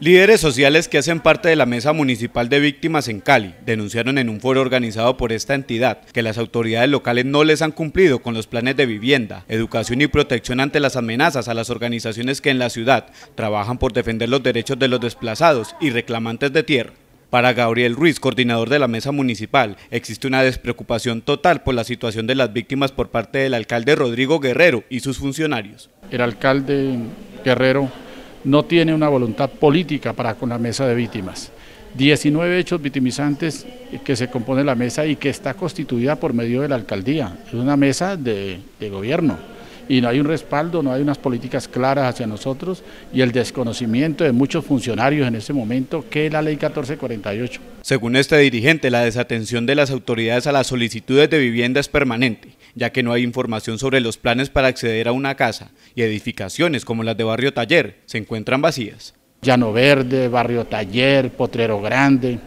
Líderes sociales que hacen parte de la Mesa Municipal de Víctimas en Cali denunciaron en un foro organizado por esta entidad que las autoridades locales no les han cumplido con los planes de vivienda, educación y protección ante las amenazas a las organizaciones que en la ciudad trabajan por defender los derechos de los desplazados y reclamantes de tierra. Para Gabriel Ruiz, coordinador de la mesa municipal, existe una despreocupación total por la situación de las víctimas por parte del alcalde Rodrigo Guerrero y sus funcionarios. El alcalde Guerrero no tiene una voluntad política para con la mesa de víctimas. 19 hechos victimizantes que se compone la mesa y que está constituida por medio de la alcaldía. Es una mesa de, gobierno y no hay un respaldo, no hay unas políticas claras hacia nosotros y el desconocimiento de muchos funcionarios en ese momento que es la ley 1448. Según este dirigente, la desatención de las autoridades a las solicitudes de vivienda es permanente ya que no hay información sobre los planes para acceder a una casa y edificaciones como las de Barrio Taller se encuentran vacías. Llano Verde, Barrio Taller, Potrero Grande,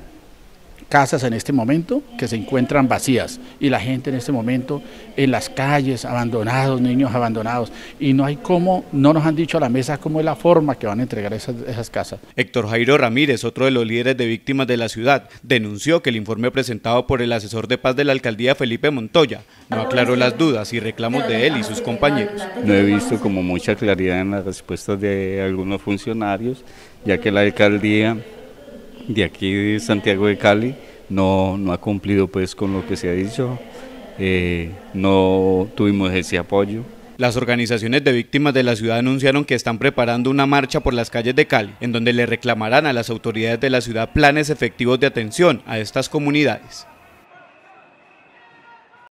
casas en este momento que se encuentran vacías y la gente en este momento en las calles, abandonados, niños abandonados y no hay cómo, no nos han dicho a la mesa cómo es la forma que van a entregar esas, esas casas. Héctor Jairo Ramírez, otro de los líderes de víctimas de la ciudad, denunció que el informe presentado por el asesor de paz de la alcaldía Felipe Montoya no aclaró las dudas y reclamos de él y sus compañeros. No he visto como mucha claridad en las respuestas de algunos funcionarios, ya que la alcaldía de aquí de Santiago de Cali no, ha cumplido pues con lo que se ha dicho, eh, no tuvimos ese apoyo. Las organizaciones de víctimas de la ciudad anunciaron que están preparando una marcha por las calles de Cali, en donde le reclamarán a las autoridades de la ciudad planes efectivos de atención a estas comunidades.